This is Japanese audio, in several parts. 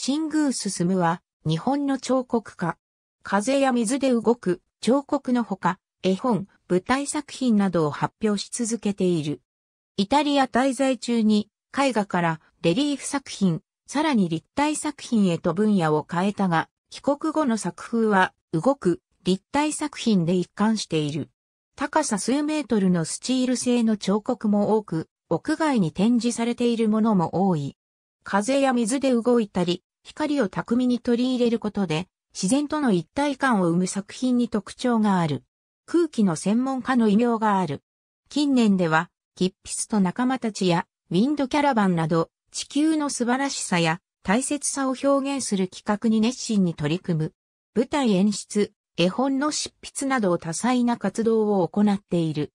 新宮進は、日本の彫刻家。風や水で動く彫刻のほか、絵本、舞台作品などを発表し続けている。イタリア滞在中に、絵画からレリーフ作品、さらに立体作品へと分野を変えたが、帰国後の作風は、動く立体作品で一貫している。高さ数メートルのスチール製の彫刻も多く、屋外に展示されているものも多い。風や水で動いたり、光を巧みに取り入れることで、自然との一体感を生む作品に特徴がある。空気の専門家の異名がある。近年では、キッピスと仲間たちや、ウィンドキャラバンなど、地球の素晴らしさや大切さを表現する企画に熱心に取り組む。舞台演出、絵本の執筆など多彩な活動を行っている。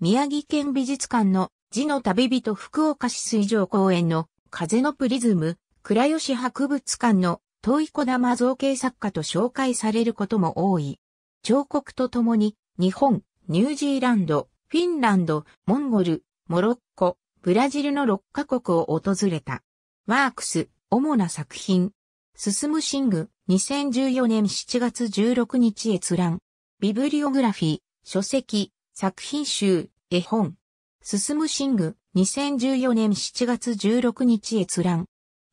宮城県美術館の字の旅人福岡市水上公園の風のプリズム倉吉博物館の遠い小玉造形作家と紹介されることも多い。彫刻とともに、日本、ニュージーランド、フィンランド、モンゴル、モロッコ、ブラジルの6カ国を訪れた。ワークス、主な作品。進むシング、2014年7月16日閲覧。ビブリオグラフィー、書籍、作品集、絵本。進むシング、2014年7月16日閲覧。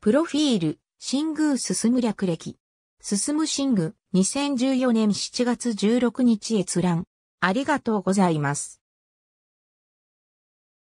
プロフィール、新宮進む略歴。進む新宮、2014年7月16日閲覧。ありがとうございます。